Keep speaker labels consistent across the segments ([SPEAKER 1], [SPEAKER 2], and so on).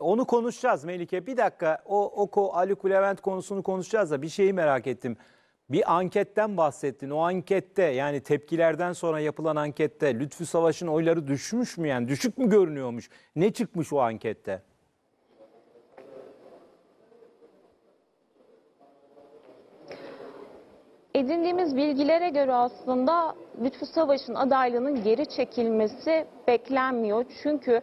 [SPEAKER 1] Onu konuşacağız Melike. Bir dakika o Oko Haluk Levent konusunu konuşacağız da bir şeyi merak ettim. Bir anketten bahsettin. O ankette yani tepkilerden sonra yapılan ankette Lütfü Savaş'ın oyları düşmüş mü yani düşük mü görünüyormuş? Ne çıkmış o ankette?
[SPEAKER 2] Edindiğimiz bilgilere göre aslında Lütfü Savaş'ın adaylığının geri çekilmesi beklenmiyor. Çünkü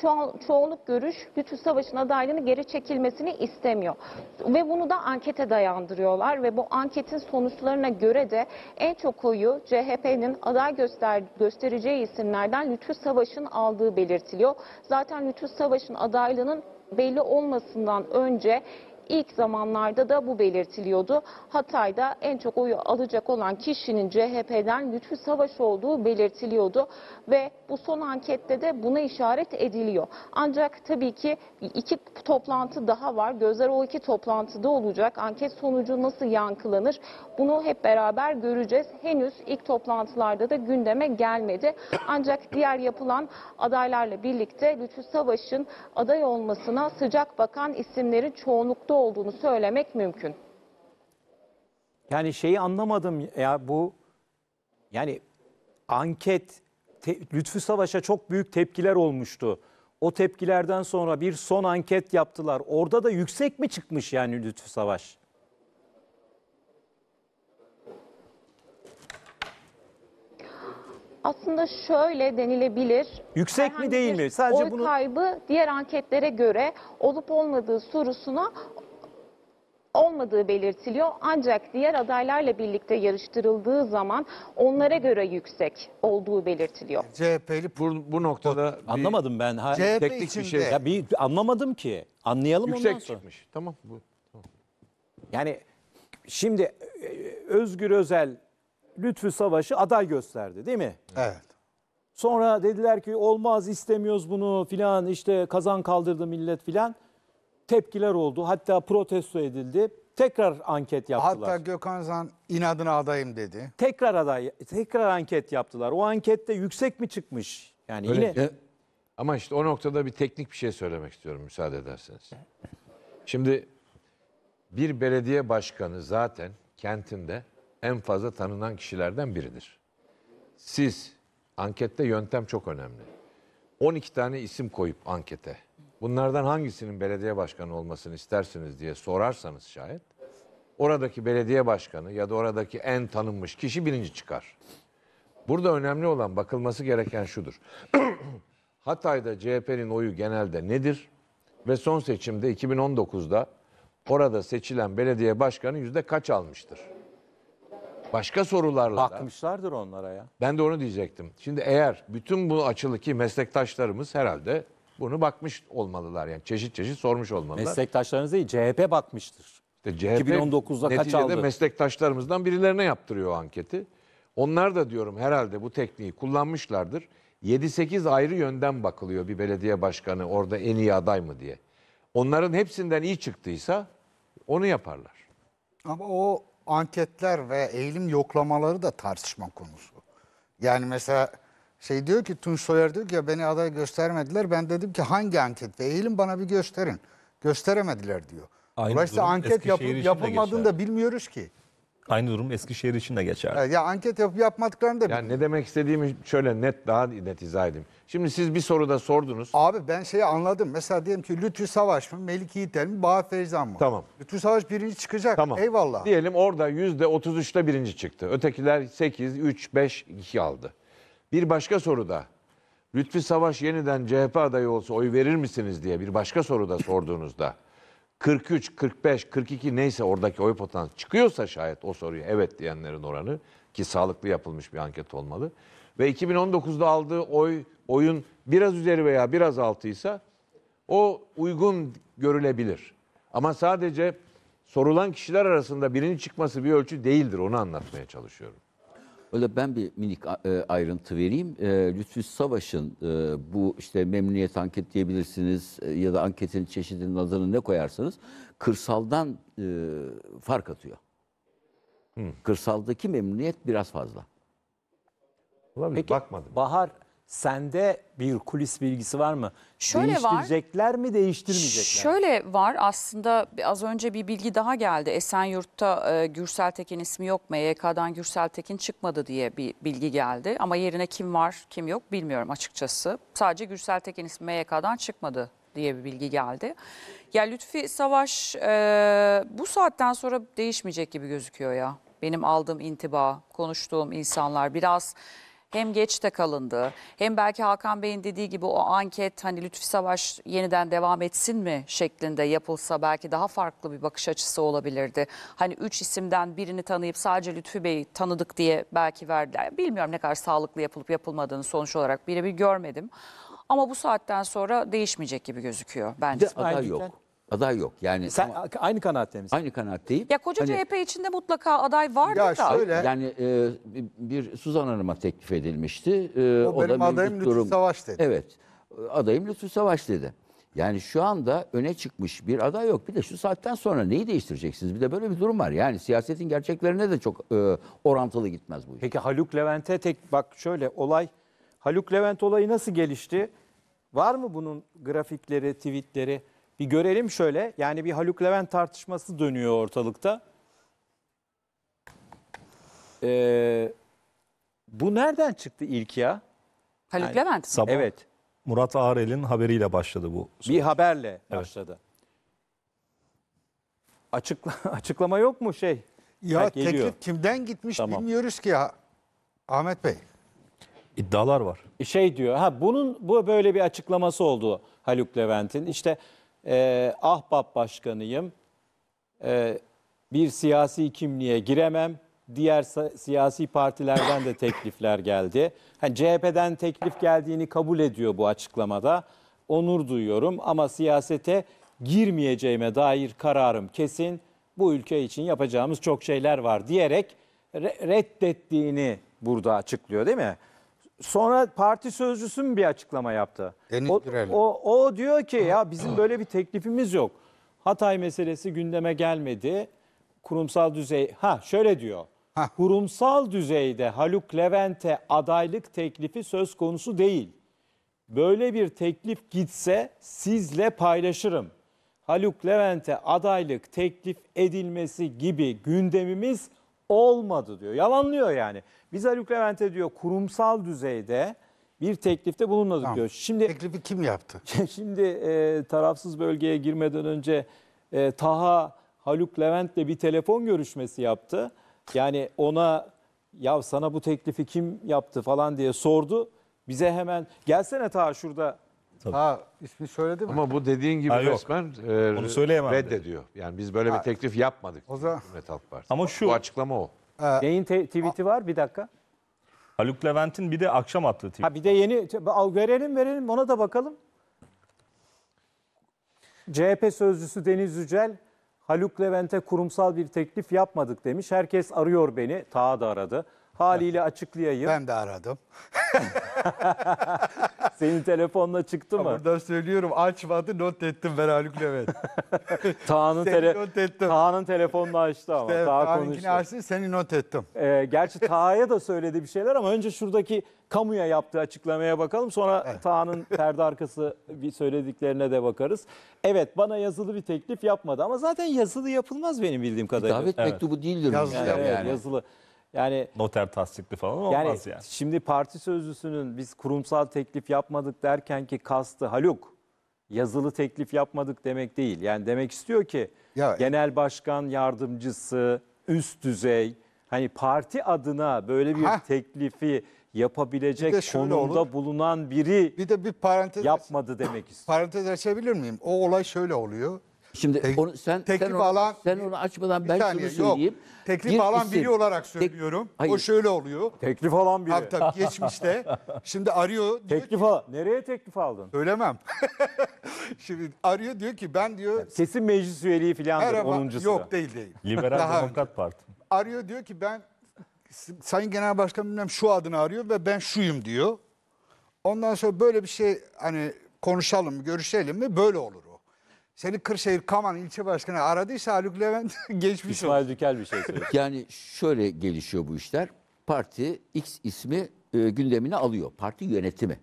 [SPEAKER 2] ço çoğunluk görüş Lütfü Savaşı'nın adaylığını geri çekilmesini istemiyor. Ve bunu da ankete dayandırıyorlar ve bu anketin sonuçlarına göre de en çok oyu CHP'nin aday göster göstereceği isimlerden Lütfü Savaş'ın aldığı belirtiliyor. Zaten Lütfü Savaş'ın adaylığının belli olmasından önce ilk zamanlarda da bu belirtiliyordu. Hatay'da en çok oyu alacak olan kişinin CHP'den Lütfü Savaş olduğu belirtiliyordu ve bu son ankette de buna işaret ediliyor. Ancak tabii ki iki toplantı daha var. Gözler o iki toplantıda olacak. Anket sonucu nasıl yankılanır? Bunu hep beraber göreceğiz. Henüz ilk toplantılarda da gündeme gelmedi. Ancak diğer yapılan adaylarla birlikte Lütfü Savaş'ın aday olmasına sıcak bakan isimlerin çoğunlukta olduğunu söylemek mümkün.
[SPEAKER 1] Yani şeyi anlamadım ya bu yani anket te, Lütfü Savaş'a çok büyük tepkiler olmuştu. O tepkilerden sonra bir son anket yaptılar. Orada da yüksek mi çıkmış yani Lütfü Savaş?
[SPEAKER 2] Aslında şöyle denilebilir.
[SPEAKER 1] Yüksek mi değil mi? Sadece oy bunu
[SPEAKER 2] kaybı diğer anketlere göre olup olmadığı sorusuna olmadığı belirtiliyor. Ancak diğer adaylarla birlikte yarıştırıldığı zaman onlara göre yüksek olduğu belirtiliyor.
[SPEAKER 1] CHP'li bu, bu noktada bir- Anlamadım ben. Ha, CHP teknik bir şey. Ya bir anlamadım ki. Anlayalım ondan yüksek
[SPEAKER 3] çıkmış. Tamam bu.
[SPEAKER 1] Yani şimdi e, Özgür Özel Lütfü Savaş'ı aday gösterdi değil mi? Evet. Sonra dediler ki olmaz istemiyoruz bunu filan işte kazan kaldırdı millet filan tepkiler oldu. Hatta protesto edildi. Tekrar anket yaptılar. Hatta
[SPEAKER 4] Gökhan Zan
[SPEAKER 1] inadına adayım dedi. Tekrar aday tekrar anket yaptılar. O ankette yüksek mi çıkmış?
[SPEAKER 3] Yani Öyle yine Ama işte o noktada bir teknik bir şey söylemek istiyorum müsaade ederseniz. Şimdi bir belediye başkanı zaten kentinde en fazla tanınan kişilerden biridir. Siz ankette yöntem çok önemli. 12 tane isim koyup ankete bunlardan hangisinin belediye başkanı olmasını istersiniz diye sorarsanız şayet oradaki belediye başkanı ya da oradaki en tanınmış kişi birinci çıkar. Burada önemli olan bakılması gereken şudur. Hatay'da CHP'nin oyu genelde nedir? Ve son seçimde 2019'da orada seçilen belediye başkanı yüzde kaç almıştır? Başka sorularla
[SPEAKER 1] Bakmışlardır onlara ya.
[SPEAKER 3] Ben de onu diyecektim. Şimdi eğer bütün bu açılı ki meslektaşlarımız herhalde bunu bakmış olmalılar yani çeşit çeşit sormuş olmalılar. Meslektaşlarınız değil CHP bakmıştır. İşte CHP 2019'da kaç aldı? meslektaşlarımızdan birilerine yaptırıyor o anketi. Onlar da diyorum herhalde bu tekniği kullanmışlardır. 7-8 ayrı yönden bakılıyor bir belediye başkanı orada en iyi aday mı diye. Onların hepsinden iyi çıktıysa onu yaparlar.
[SPEAKER 4] Ama o anketler ve eğilim yoklamaları da tartışma konusu. Yani mesela şey diyor ki Tunç Soyer diyor ki ya beni aday göstermediler. Ben dedim ki hangi anket Eğilin bana bir gösterin. Gösteremediler diyor. Aynı Dolayısıyla durum anket yap, Eskişehir yapılmadığını da bilmiyoruz ki. Aynı durum Eskişehir için de geçer Ya anket yapıp yapmadıklarını da Yani ne demek istediğimi şöyle net daha net izah edeyim. Şimdi siz bir soruda sordunuz. Abi ben şeyi anladım. Mesela diyelim ki Lütfü Savaş mı, Melik Yiğitel mi, Baha Feyzan mı? Tamam. Lütfü Savaş birinci çıkacak. Tamam. Eyvallah.
[SPEAKER 3] Diyelim orada %33'te birinci çıktı. Ötekiler 8, 3, 5, 2 aldı. Bir başka soruda Lütfi Savaş yeniden CHP adayı olsa oy verir misiniz diye bir başka soruda sorduğunuzda 43, 45, 42 neyse oradaki oy potansiyeli çıkıyorsa şayet o soruyu evet diyenlerin oranı ki sağlıklı yapılmış bir anket olmalı. Ve 2019'da aldığı oy oyun biraz üzeri veya biraz altıysa o uygun görülebilir. Ama sadece sorulan kişiler arasında birinin çıkması bir ölçü değildir onu anlatmaya çalışıyorum.
[SPEAKER 5] Öyle ben bir minik e, ayrıntı vereyim. E, Lütfü Savaş'ın e, bu işte memnuniyet anket diyebilirsiniz ya da anketin çeşidinin adını ne koyarsanız kırsaldan fark atıyor. Hı. Kırsaldaki memnuniyet biraz fazla.
[SPEAKER 3] Olabilir, Peki, bakmadım.
[SPEAKER 1] Bahar Sende bir kulis bilgisi var mı? Şöyle Değiştirecekler var. mi değiştirmeyecekler?
[SPEAKER 6] Şöyle var aslında az önce bir bilgi daha geldi. Esenyurt'ta e, Gürsel Tekin ismi yok mu? E YK'dan Gürsel Tekin çıkmadı diye bir bilgi geldi. Ama yerine kim var kim yok bilmiyorum açıkçası. Sadece Gürsel Tekin ismi YK'dan çıkmadı diye bir bilgi geldi. Ya Lütfi Savaş e, bu saatten sonra değişmeyecek gibi gözüküyor ya. Benim aldığım intiba, konuştuğum insanlar biraz hem geç de kalındı hem belki Hakan Bey'in dediği gibi o anket hani Lütfi Savaş yeniden devam etsin mi şeklinde yapılsa belki daha farklı bir bakış açısı olabilirdi. Hani üç isimden birini tanıyıp sadece Lütfi Bey'i tanıdık diye belki verdiler. Bilmiyorum ne kadar sağlıklı yapılıp yapılmadığını sonuç olarak birebir görmedim. Ama bu saatten sonra değişmeyecek gibi gözüküyor bence. Bir de aday yok
[SPEAKER 5] aday yok. Yani Sen ama, aynı kanaatte misin? aynı kanaatteyim. Ya koca
[SPEAKER 6] Hani- içinde mutlaka aday vardı Ya da. şöyle-
[SPEAKER 5] Yani e, bir Suzan Hanım'a teklif edilmişti. E, O benim adayım mevcut Lütfü Savaş dedi. Evet. Adayım Lütfü Savaş dedi. Yani şu anda öne çıkmış bir aday yok. Bir de şu saatten sonra neyi değiştireceksiniz? Bir de böyle bir durum var. Yani siyasetin gerçeklerine de çok e, orantılı gitmez bu iş. Peki Haluk Levent'e tek bak şöyle olay
[SPEAKER 1] Haluk Levent olayı nasıl gelişti? Var mı bunun grafikleri, tweetleri? Bir görelim şöyle. Yani bir Haluk Levent tartışması dönüyor ortalıkta. Ee, bu nereden çıktı ilk ya?
[SPEAKER 7] Haluk Yani- Levent Sabah Evet. Murat Ağrel'in haberiyle başladı bu. Bir
[SPEAKER 1] haberle başladı.
[SPEAKER 4] Açıkla, açıklama yok mu şey? Ya teklif kimden gitmiş Tamam. bilmiyoruz ki ya Ahmet Bey. İddialar
[SPEAKER 1] var. şey diyor. Ha bunun bu böyle bir açıklaması oldu Haluk Levent'in. İşte e, ahbap başkanıyım. E, bir siyasi kimliğe giremem. Diğer siyasi partilerden de teklifler geldi. Yani CHP'den teklif geldiğini kabul ediyor bu açıklamada. Onur duyuyorum ama siyasete girmeyeceğime dair kararım kesin. Bu ülke için yapacağımız çok şeyler var diyerek reddettiğini burada açıklıyor değil mi? Sonra parti sözcüsü mü bir açıklama yaptı? Deniz o, Gürel. o, o diyor ki ya bizim böyle bir teklifimiz yok. Hatay meselesi gündeme gelmedi. Kurumsal düzey ha şöyle diyor. Ha. Kurumsal düzeyde Haluk Levent'e adaylık teklifi söz konusu değil. Böyle bir teklif gitse sizle paylaşırım. Haluk Levent'e adaylık teklif edilmesi gibi gündemimiz olmadı diyor. Yalanlıyor yani. Biz Haluk Levent'e diyor kurumsal düzeyde bir teklifte bulunmadık Tamam. diyor. Şimdi Teklifi kim yaptı? şimdi e, tarafsız bölgeye girmeden önce e, Taha Haluk Levent'le bir telefon görüşmesi yaptı. Yani ona ya sana bu teklifi kim yaptı falan diye sordu. Bize hemen gelsene Taha şurada
[SPEAKER 3] Tabii. Ha ismini söyledi mi? Ama bu dediğin gibi Ha,
[SPEAKER 1] resmen e, Onu söyleyemem dedi.
[SPEAKER 7] reddediyor. Yani biz böyle bir teklif yapmadık.
[SPEAKER 1] O zaman- Cumhuriyet
[SPEAKER 7] Ama şu- Bu açıklama o.
[SPEAKER 1] Neyin te- tweet'i var? Bir dakika.
[SPEAKER 7] Haluk Levent'in bir de akşam attığı tweet.
[SPEAKER 1] Ha bir de yeni al görelim verelim ona da bakalım. CHP sözcüsü Deniz Yücel Haluk Levent'e kurumsal bir teklif yapmadık demiş. Herkes arıyor beni. Taha da aradı. Haliyle açıklayayım. Ben de aradım. Senin telefonla çıktı mı? Burada söylüyorum açmadı not ettim ben Haluk Levent. Tağ'ın Seni not ettim. Tağ'ın telefonunu açtı ama. İşte Tağ konuştu. açtın seni not ettim. Ee, gerçi Tağ'a da söyledi bir şeyler ama önce şuradaki kamuya yaptığı açıklamaya bakalım. Sonra evet. Taha'nın perde arkası bir söylediklerine de bakarız. Evet bana yazılı bir teklif yapmadı ama zaten yazılı yapılmaz benim bildiğim kadarıyla. Davet evet. mektubu değildir. Yazılı yani. yani. Evet, yazılı.
[SPEAKER 7] Yani noter tasdikli falan olmaz yani. yani.
[SPEAKER 1] Şimdi parti sözcüsünün biz kurumsal teklif yapmadık derken ki kastı Haluk yazılı teklif yapmadık demek değil. Yani demek istiyor ki Ya- genel başkan yardımcısı, üst düzey hani parti adına böyle bir Hah. teklifi yapabilecek Bir
[SPEAKER 4] konumda olur. bulunan biri Bir de bir parantez yapmadı demek istiyor. parantez açabilir miyim? O olay şöyle oluyor. Şimdi Tek, onu, sen sen onu, alan
[SPEAKER 5] sen onu açmadan bir ben saniye, şunu söyleyeyim. Yok, teklif bir alan isim, biri olarak söylüyorum. Tek, O şöyle oluyor. Teklif alan biri. Tabii tabii geçmişte.
[SPEAKER 4] Şimdi arıyor. Diyor teklif al. Nereye teklif aldın? Söylemem. Şimdi arıyor diyor ki ben diyor. Kesin meclis üyeliği filandır merhaba, 10. sıra. Yok değil değil. Liberal Daha Demokrat Parti. Arıyor diyor ki ben Sayın Genel Başkan bilmem şu adını arıyor ve ben şuyum diyor. Ondan sonra böyle bir şey hani konuşalım, görüşelim mi böyle olur. Seni Kırşehir Kaman ilçe başkanı aradıysa Haluk Levent geçmiş olsun.
[SPEAKER 5] İsmail Dükel bir şey söylüyor. Yani şöyle gelişiyor bu işler. Parti X ismi e, gündemine alıyor. Parti yönetimi.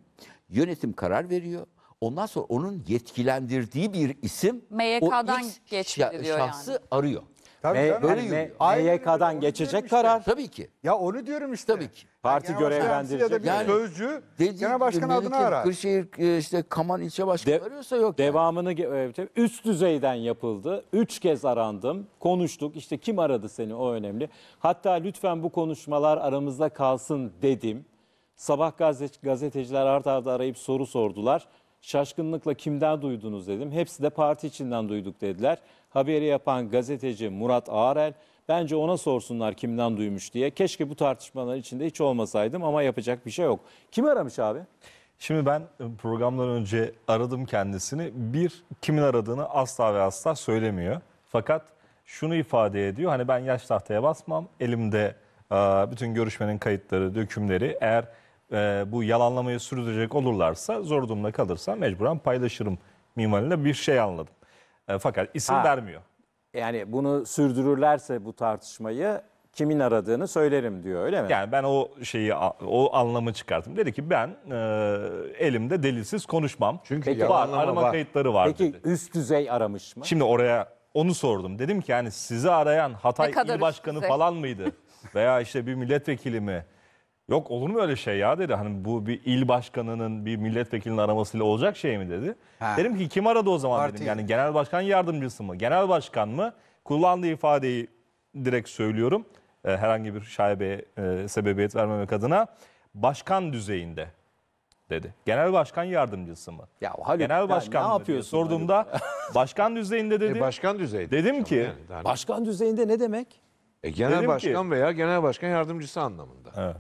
[SPEAKER 5] Yönetim karar veriyor. Ondan sonra onun yetkilendirdiği bir isim MYK'dan o X diyor şahsı yani. arıyor. Tabii M- yani M- MYK'dan geçecek karar. Tabii ki. Ya onu diyorum işte. Tabii ki. Parti Genel görevlendirecek. Yani- sözcü Dedi, genel başkan adını arar. Kırşehir e, işte Kaman ilçe başkanı
[SPEAKER 1] De- arıyorsa yok. Devamını ge- e, üst düzeyden yapıldı. Üç kez arandım. Konuştuk. İşte kim aradı seni o önemli. Hatta lütfen bu konuşmalar aramızda kalsın dedim. Sabah gazeteciler art arda arayıp soru sordular. Şaşkınlıkla kimden duydunuz dedim. Hepsi de parti içinden duyduk dediler. Haberi yapan gazeteci Murat Ağarel Bence ona sorsunlar kimden duymuş diye. Keşke bu tartışmaların içinde hiç olmasaydım ama yapacak bir şey yok. Kim aramış
[SPEAKER 7] abi? Şimdi ben e, programdan önce aradım kendisini. Bir, kimin aradığını asla ve asla söylemiyor. Fakat şunu ifade ediyor. Hani ben yaş tahtaya basmam. Elimde e, bütün görüşmenin kayıtları, dökümleri. Eğer e, bu yalanlamayı sürdürecek olurlarsa zor durumda kalırsa mecburen paylaşırım mimarıyla bir şey anladım. Fakat isim ha. vermiyor
[SPEAKER 1] yani bunu sürdürürlerse bu tartışmayı
[SPEAKER 7] kimin aradığını söylerim diyor öyle mi? Yani ben o şeyi o anlamı çıkarttım. Dedi ki ben e, elimde delilsiz konuşmam. Çünkü Peki, var arama var. kayıtları var Peki dedi. üst düzey aramış mı? Şimdi oraya onu sordum. Dedim ki yani sizi arayan Hatay Ne İl Başkanı falan mıydı? Veya işte bir milletvekili mi? Yok olur mu öyle şey ya dedi. Hani bu bir il başkanının bir milletvekilinin aramasıyla olacak şey mi dedi. Ha. Dedim ki kim aradı o zaman Parti. dedim. Yani genel başkan yardımcısı mı? Genel başkan mı? Kullandığı ifadeyi direkt söylüyorum. E, herhangi bir şaibeye e, sebebiyet vermemek adına. Başkan düzeyinde dedi. Genel başkan yardımcısı mı? Ya Haluk Genel başkan ya ne yapıyorsun? Sorduğumda başkan düzeyinde dedi. E, başkan düzeyinde. Dedim ki. Yani, daha Başkan düzeyinde ne demek? E, genel Dedim
[SPEAKER 3] ki-
[SPEAKER 1] başkan
[SPEAKER 5] veya genel başkan yardımcısı anlamında.
[SPEAKER 1] Evet.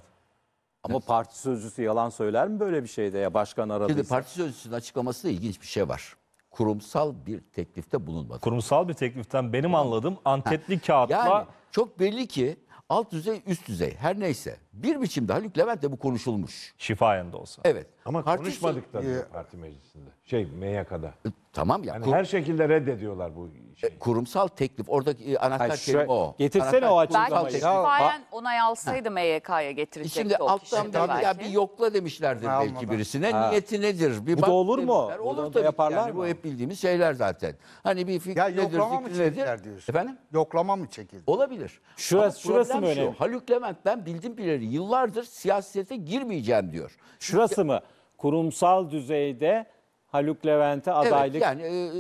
[SPEAKER 1] Ama parti sözcüsü yalan söyler
[SPEAKER 5] mi böyle bir şeyde ya başkan aradıysa? Şimdi parti sözcüsünün açıklamasında ilginç bir şey var. Kurumsal bir teklifte bulunmadı. Kurumsal bir tekliften benim anladığım antetli kağıtla Yani çok belli ki alt düzey üst düzey her neyse bir biçimde Haluk Levent'le bu konuşulmuş. şifayen de olsa. Evet. Ama Parti- konuşmadık da ee,
[SPEAKER 3] parti meclisinde.
[SPEAKER 5] Şey MYK'da. Ee, Tamam ya. Yani kur- her şekilde reddediyorlar bu şeyi. E, kurumsal teklif oradaki e, anahtar Hayır, kelime şöyle- o. Getirsene Anahtar- o kurumsal Belki açıklamayı. teklif. Ya, itfaiyen
[SPEAKER 6] onay alsaydı MYK'ya e getirecekti Şimdi o alttan de bir, ya
[SPEAKER 5] bir yokla demişlerdir Ha, belki olmadan. birisine. Ha. Niyeti nedir? Bir Bu da olur mu? demişler. Olur Bunu tabii. ki yaparlar yani mı? Bu hep bildiğimiz şeyler zaten. Hani bir fikir Ya nedir, yoklama mı fikri nedir? çektiler
[SPEAKER 4] diyorsun? Efendim? Yoklama mı çekildi?
[SPEAKER 5] Olabilir. Şurası- Ama şurası problem mı şu, Haluk Levent ben bildim bileli yıllardır siyasete girmeyeceğim diyor. Şurası mı? Kurumsal düzeyde Haluk Levent'e adaylık. Evet, yani e, e,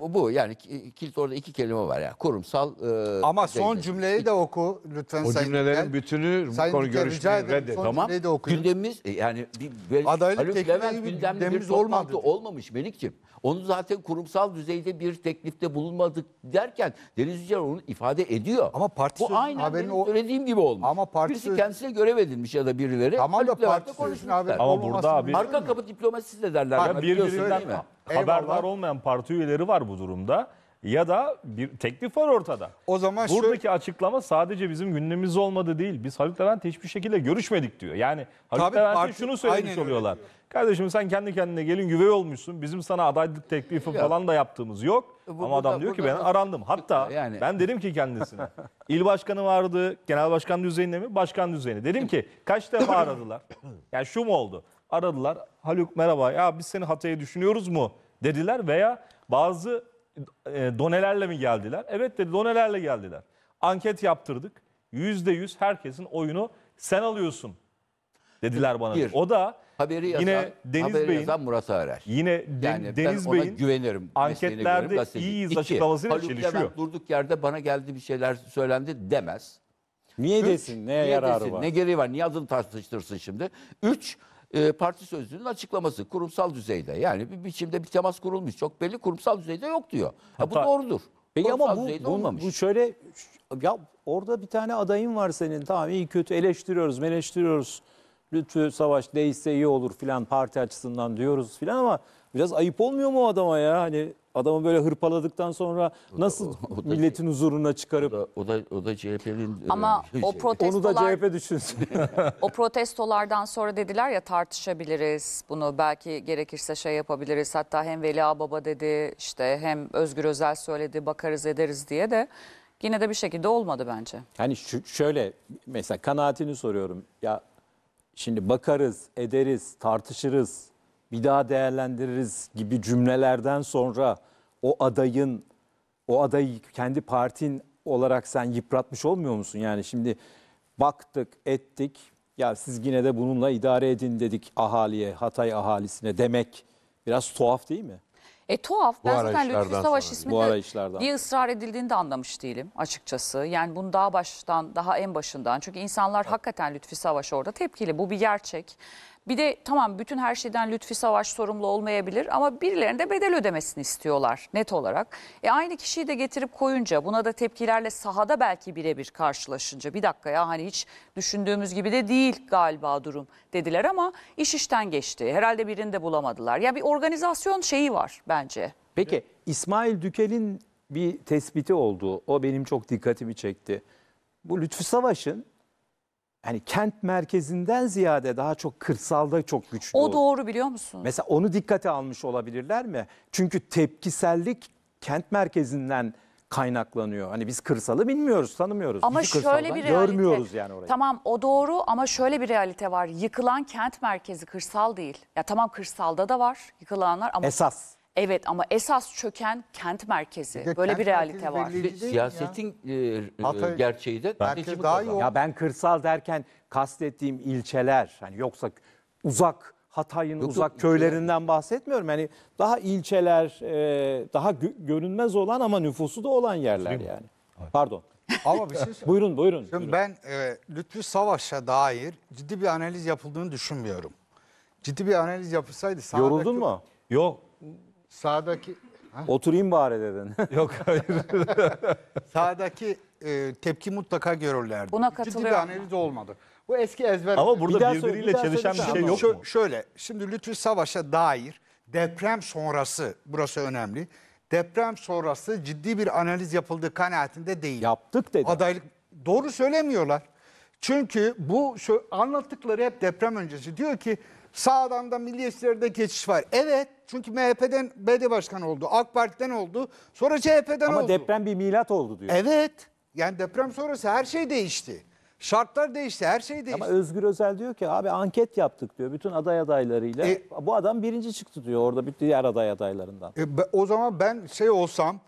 [SPEAKER 5] bu, bu yani kilit orada iki kelime var yani kurumsal. E, Ama son
[SPEAKER 4] cümleyi de oku lütfen. O Sayın cümlelerin Diken.
[SPEAKER 5] bütünü bu konu görüşmeyi reddet. Tamam. De okuyun. Gündemimiz e, yani bir, bir, Adaylık Haluk Levent gündemimiz, gündemimiz olmadı. olmamış Melik'ciğim. Onu zaten kurumsal düzeyde bir teklifte bulunmadık derken Deniz Yücel onu ifade ediyor. Ama parti Bu aynen benim o... söylediğim gibi olmuş. Ama parti Birisi kendisine görev edilmiş ya da birileri. Tamam da parti sözünün Ama burada abi... Arka kapı diplomasisi de derler. Ya birbirinden haberdar olmayan parti üyeleri
[SPEAKER 7] var bu durumda ya da bir teklif var ortada. O zaman Buradaki
[SPEAKER 5] şöyle... açıklama sadece
[SPEAKER 7] bizim gündemimiz olmadı değil. Biz Haluk Levent'le hiçbir şekilde görüşmedik diyor. Yani Haluk Tabii, Levent'e artık, şunu söylemiş oluyorlar. Kardeşim sen kendi kendine gelin güvey olmuşsun. Bizim sana adaylık teklifi ya. falan da yaptığımız yok. Bu, Ama burada, adam diyor ki ben arandım. Hatta yani. ben dedim ki kendisine. il başkanı vardı, genel başkan düzeyinde mi? Başkan düzeyinde. Dedim ki kaç defa aradılar? Yani şu mu oldu? Aradılar. Haluk merhaba ya biz seni Hatay'a düşünüyoruz mu? Dediler veya bazı e, donelerle mi geldiler? Evet dedi donelerle geldiler. Anket yaptırdık. Yüzde yüz herkesin oyunu sen alıyorsun
[SPEAKER 5] dediler bana. Bir, o da haberi yazan, yine Deniz haberi Bey'in yazan Murat Arar. Yine de, yani Deniz Bey'in güvenirim. Anketlerde güvenirim, iyiyiz İki, açıklamasıyla çelişiyor. durduk yerde bana geldi bir şeyler söylendi demez. Niye Üç, desin? Ne niye yararı desin, var? Ne gereği var? Niye adını tartıştırsın şimdi? Üç, e, parti sözcüğünün açıklaması kurumsal düzeyde. Yani bir biçimde bir temas kurulmuş. Çok belli kurumsal düzeyde yok diyor. Hatta, ya bu doğrudur. Peki kurumsal ama bu, bu, bu şöyle ya orada bir
[SPEAKER 1] tane adayın var senin tamam iyi kötü eleştiriyoruz eleştiriyoruz. Lütfü Savaş değilse iyi olur filan parti açısından diyoruz filan ama biraz ayıp olmuyor mu o adama ya? Hani Adamı böyle hırpaladıktan sonra nasıl o, o da, milletin huzuruna çıkarıp... O da, o da, da CHP'nin... E, Ama e, o şey, protestolar... Onu da CHP düşünsün.
[SPEAKER 6] o protestolardan sonra dediler ya tartışabiliriz bunu. Belki gerekirse şey yapabiliriz. Hatta hem Veli Ağbaba dedi işte hem Özgür Özel söyledi bakarız ederiz diye de yine de bir şekilde olmadı bence.
[SPEAKER 5] Hani
[SPEAKER 1] şu, şöyle mesela kanaatini soruyorum. Ya şimdi bakarız, ederiz, tartışırız, bir daha değerlendiririz gibi cümlelerden sonra o adayın, o adayı kendi partin olarak sen yıpratmış olmuyor musun? Yani şimdi baktık, ettik, ya siz yine de bununla idare edin dedik ahaliye, Hatay ahalisine demek biraz tuhaf değil mi?
[SPEAKER 6] E tuhaf. Bu ben zaten Lütfü Savaş sonra. ismi Bu ısrar edildiğini de anlamış değilim açıkçası. Yani bunu daha baştan, daha en başından. Çünkü insanlar hakikaten Lütfi Savaş orada tepkili. Bu bir gerçek. Bir de tamam bütün her şeyden Lütfi Savaş sorumlu olmayabilir ama birilerinde bedel ödemesini istiyorlar net olarak. E aynı kişiyi de getirip koyunca buna da tepkilerle sahada belki birebir karşılaşınca bir dakika ya hani hiç düşündüğümüz gibi de değil galiba durum dediler ama iş işten geçti. Herhalde birini de bulamadılar. Ya bir organizasyon şeyi var bence.
[SPEAKER 1] Peki İsmail Dükel'in bir tespiti oldu. O benim çok dikkatimi çekti. Bu lütfi Savaş'ın hani kent merkezinden ziyade daha çok kırsalda çok güçlü. O doğru biliyor musun? Mesela onu dikkate almış olabilirler mi? Çünkü tepkisellik kent merkezinden kaynaklanıyor. Hani biz kırsalı bilmiyoruz, tanımıyoruz. Ama Bizi şöyle bir realite. Görmüyoruz yani orayı. Tamam
[SPEAKER 6] o doğru ama şöyle bir realite var. Yıkılan kent merkezi kırsal değil. Ya tamam kırsalda da var yıkılanlar ama Esas Evet ama esas çöken kent merkezi. de Böyle kent bir realite var. belli- ya. siyasetin
[SPEAKER 5] e, e gerçeği de
[SPEAKER 1] Merkezi daha iyi kazanan. Ya ben kırsal derken kastettiğim ilçeler hani yoksa uzak Hatay'ın uzak köylerinden bahsetmiyorum. Yani daha ilçeler, e, daha
[SPEAKER 4] gö- görünmez olan ama nüfusu da olan yerler yani. Pardon. Ama bir şey söyleyeyim. Buyurun buyurun. buyurun. ben e, Lütfü Savaş'a dair ciddi bir analiz yapıldığını düşünmüyorum. Ciddi bir analiz yapılsaydı... Yoruldun mu? Yok Sağdaki Oturayım bari dedin. Yok hayır. sağdaki e, tepki mutlaka görürlerdi. Buna Ciddi bir katılıyorum. analiz olmadı. Bu eski ezber. Ama burada bir birbiriyle daha çelişen bir şey yok mu? Şöyle, şimdi Lütfi Savaş'a dair deprem sonrası, burası önemli. Deprem sonrası ciddi bir analiz yapıldığı kanaatinde değil. Yaptık dedi. Adaylık doğru söylemiyorlar. Çünkü bu sö- anlattıkları hep deprem öncesi. Diyor ki Sağdan da milliyetçilerde geçiş var. Evet çünkü MHP'den BD başkanı oldu. AK Parti'den oldu. Sonra CHP'den Ama oldu. Ama deprem bir milat oldu diyor. Evet. Yani deprem sonrası her şey değişti. Şartlar değişti, her şey değişti. Ama Özgür Özel diyor ki abi anket yaptık diyor bütün aday adaylarıyla. E, Bu adam birinci çıktı diyor orada bir diğer aday adaylarından. E, o zaman ben şey olsam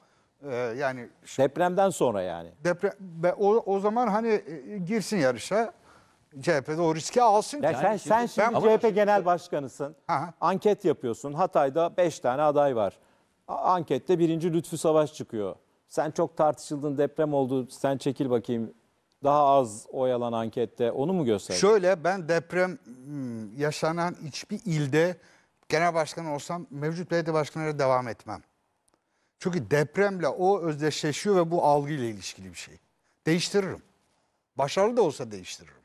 [SPEAKER 4] e, yani... Depremden sonra yani. Deprem, o, o zaman hani e, girsin yarışa CHP'de o riski alsın. Ya sen, sen şimdi ben CHP konuştum. genel
[SPEAKER 1] başkanısın. Ha. Anket yapıyorsun. Hatay'da 5 tane aday var. Ankette birinci Lütfü Savaş çıkıyor. Sen çok tartışıldın deprem oldu. Sen çekil bakayım. Daha az oy alan ankette onu mu gösterdin?
[SPEAKER 4] Şöyle ben deprem hmm, yaşanan hiçbir ilde genel başkan olsam mevcut belediye başkanları devam etmem. Çünkü depremle o özdeşleşiyor ve bu algıyla ilişkili bir şey. Değiştiririm. Başarılı da olsa değiştiririm.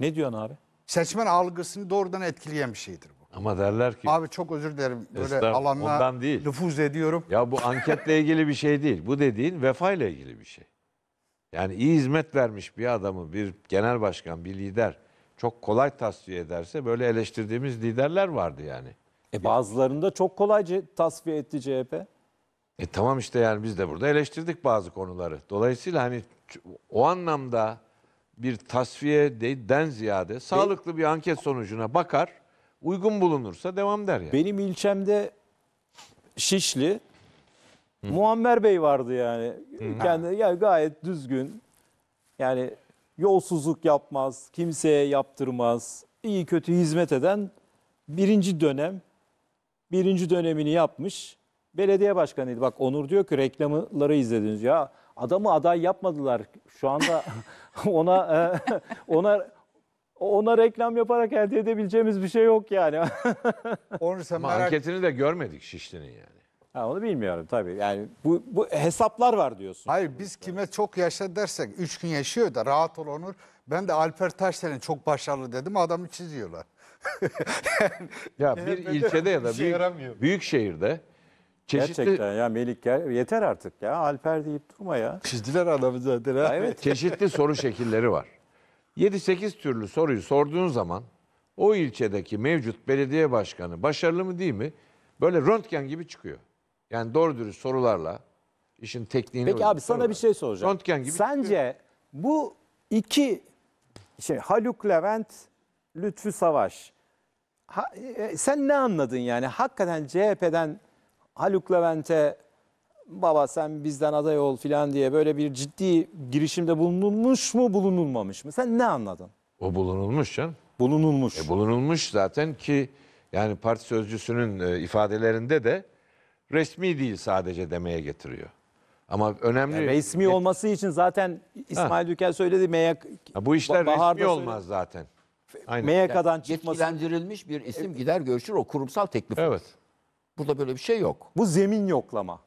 [SPEAKER 4] Ne diyorsun abi? Seçmen algısını doğrudan etkileyen bir şeydir bu. Ama derler ki Abi çok özür dilerim böyle Estağfurullah, alanla
[SPEAKER 3] nüfuz ediyorum. ya bu anketle ilgili bir şey değil. Bu dediğin vefayla ilgili bir şey. Yani iyi hizmet vermiş bir adamı, bir genel başkan, bir lider çok kolay tasfiye ederse böyle eleştirdiğimiz liderler vardı yani. E bazılarında çok kolayca tasfiye etti CHP. E tamam işte yani biz de burada eleştirdik bazı konuları. Dolayısıyla hani o anlamda bir tasfiye den ziyade sağlıklı bir anket sonucuna bakar, uygun bulunursa devam der yani. Benim ilçemde Şişli
[SPEAKER 1] Muammer Bey vardı yani. Kendi yani gayet düzgün. Yani yolsuzluk yapmaz, kimseye yaptırmaz, iyi kötü hizmet eden birinci dönem, birinci dönemini yapmış belediye başkanıydı. Bak Onur diyor ki reklamları izlediniz ya Adamı aday yapmadılar. Şu anda ona e, ona ona reklam yaparak elde edebileceğimiz bir şey yok yani. Onu sen Ama merak...
[SPEAKER 3] anketini de görmedik Şişli'nin yani. Ha, onu bilmiyorum
[SPEAKER 4] tabii. Yani bu, bu hesaplar var diyorsun. Hayır biz kime çok yaşa dersek 3 gün yaşıyor da rahat ol Onur. Ben de Alper Taşdelen çok başarılı dedim adamı çiziyorlar. yani, ya bir ilçede ya da şey büyük,
[SPEAKER 3] büyük şehirde Çeşitli... Gerçekten ya Melik gel yeter artık ya Alper deyip durma ya. Çizdiler adamı zaten. Ha. Evet. Çeşitli soru şekilleri var. 7-8 türlü soruyu sorduğun zaman o ilçedeki mevcut belediye başkanı başarılı mı değil mi? Böyle röntgen gibi çıkıyor. Yani doğru dürüst sorularla işin tekniğini... Peki abi sana bir şey soracağım. Röntgen gibi Sence çıkıyor. bu
[SPEAKER 1] iki şey Haluk Levent, Lütfü Savaş ha, e, sen ne anladın yani? Hakikaten CHP'den Haluk Levent'e baba sen bizden aday ol filan diye böyle bir ciddi girişimde bulunulmuş
[SPEAKER 3] mu bulunulmamış mı? Sen ne anladın? O bulunulmuş canım. Bulunulmuş. E, bulunulmuş zaten ki yani parti sözcüsünün e, ifadelerinde de resmi değil sadece demeye getiriyor. Ama önemli... Yani resmi e, olması için zaten İsmail Dükel
[SPEAKER 5] söyledi. MYK, ha, bu işler Bahar'da resmi olmaz
[SPEAKER 3] zaten. Aynen. MYK'dan
[SPEAKER 5] yani çıkması... Yetkilendirilmiş bir isim gider görüşür o kurumsal teklif. Evet. Olur. Burada böyle bir şey yok. Bu zemin yoklama.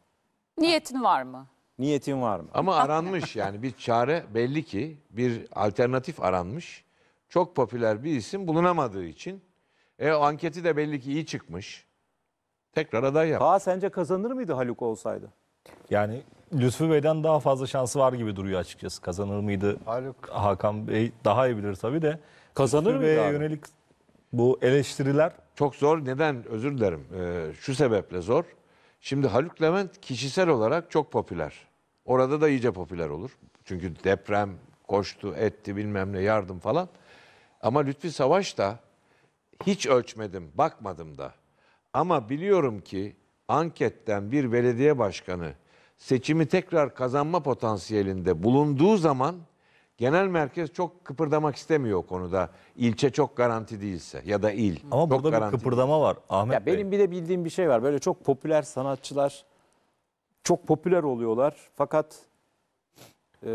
[SPEAKER 6] Niyetin var mı?
[SPEAKER 3] Niyetin var mı? Ama aranmış yani bir çare belli ki bir alternatif aranmış. Çok popüler bir isim bulunamadığı için. E o anketi de belli ki iyi çıkmış. Tekrar aday yap. Aa sence
[SPEAKER 7] kazanır mıydı Haluk olsaydı? Yani Lütfü Bey'den daha fazla şansı var gibi duruyor açıkçası. Kazanır mıydı? Haluk. Hakan Bey daha iyi bilir tabii de. Kazanır Lütfü mıydı Bey'e yönelik bu eleştiriler? Çok zor. Neden? Özür dilerim. Ee, şu sebeple zor. Şimdi Haluk Levent
[SPEAKER 3] kişisel olarak çok popüler. Orada da iyice popüler olur. Çünkü deprem koştu, etti bilmem ne yardım falan. Ama Lütfi Savaş da hiç ölçmedim, bakmadım da. Ama biliyorum ki anketten bir belediye başkanı seçimi tekrar kazanma potansiyelinde bulunduğu zaman genel merkez çok kıpırdamak istemiyor o konuda. İlçe çok garanti değilse ya da il. Ama çok burada bir kıpırdama var Ahmet ya Bey. Benim bir de bildiğim bir şey var. Böyle çok popüler sanatçılar
[SPEAKER 1] çok popüler oluyorlar. Fakat e,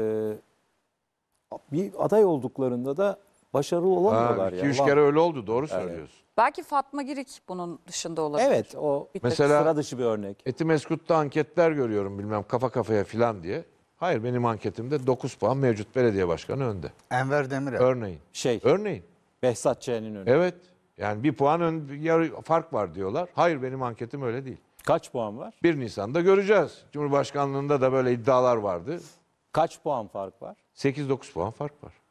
[SPEAKER 1] bir aday olduklarında da başarılı olamıyorlar. Ha, iki ya. üç kere öyle oldu doğru söylüyorsun.
[SPEAKER 6] Belki Fatma Girik bunun dışında olabilir. Evet o bir
[SPEAKER 3] Mesela- sıra dışı bir örnek. Etimeskut'ta anketler görüyorum bilmem kafa kafaya filan diye. Hayır benim anketimde 9 puan mevcut belediye
[SPEAKER 4] başkanı önde. Enver Demirel. Örneğin.
[SPEAKER 3] Şey. Örneğin. Behzat Ç'nin önünde. Evet. Yani bir puan ön, yarı, fark var diyorlar. Hayır benim anketim öyle değil. Kaç puan var? 1 Nisan'da göreceğiz. Cumhurbaşkanlığında da böyle iddialar vardı. Kaç puan fark var? 8-9 puan fark var.